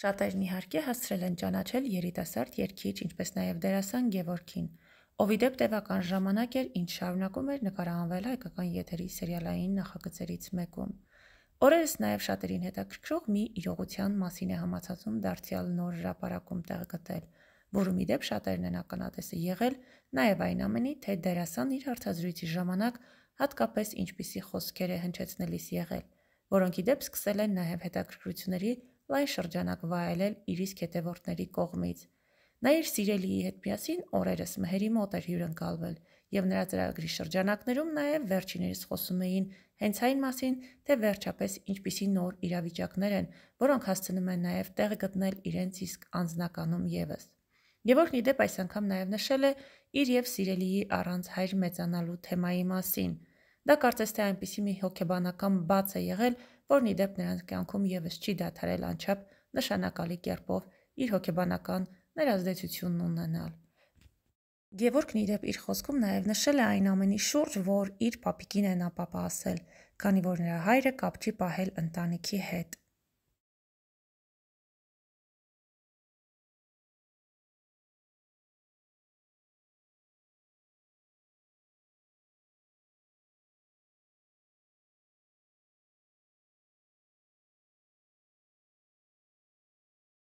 Շատերն իհարկե հասցրել են ճանաչել երիտասարդ երգիչ, ինչպես նաև դերասան Գևորգին, ով ի դեպ տևական ժամանակ էր, ինչ շարունակում էր նկարահանվել հայկական եթերի սերիալային նախագծերից մեկում։ Օրերս նաև շատերին հետաքրքրող մի իրողության մասին է համացածում դարձյալ նոր հրապարակում տեղ գտել, որում ի դեպ շատերն են ականատեսը եղել նաև այն ամենի, թե դերասան իր հարցազրույցի ժամանակ հատկապես ինչպիսի խոսքեր է հնչեցնելիս եղել, որոնք ի դեպ սկսել են նաև հետաքրքրությունների լայն շրջանակ վայելել իր իսկ հետևորդների կողմից։ Նա իր սիրելիի հետ միասին օրերս մհերի մոտ էր հյուրընկալվել եւ նրա ծրագրի շրջանակներում նաեւ վերջիներս խոսում էին հենց այն մասին, թե վերջապես ինչպիսի նոր իրավիճակներ են, որոնք հասցնում են նաեւ տեղ գտնել իրենց իսկ անձնականում եւս։ Գևորգն իդեպ այս անգամ նաեւ նշել է իր եւ սիրելիի առանց հայր մեծանալու թեմայի մասին։ Դա կարծես թե այնպիսի մի հոգեբանական բաց է եղել, որն ի դեպ նրանց կյանքում եւս չի դադարել անչափ նշանակալի կերպով իր հոգեբանական ներազդեցությունն ունենալ։ Գևորգն իդեպ իր խոսքում նաև նշել է այն ամենի շուրջ, որ իր papikին է նա papa ասել, քանի որ նրա հայրը կապ չի պահել ընտանիքի հետ։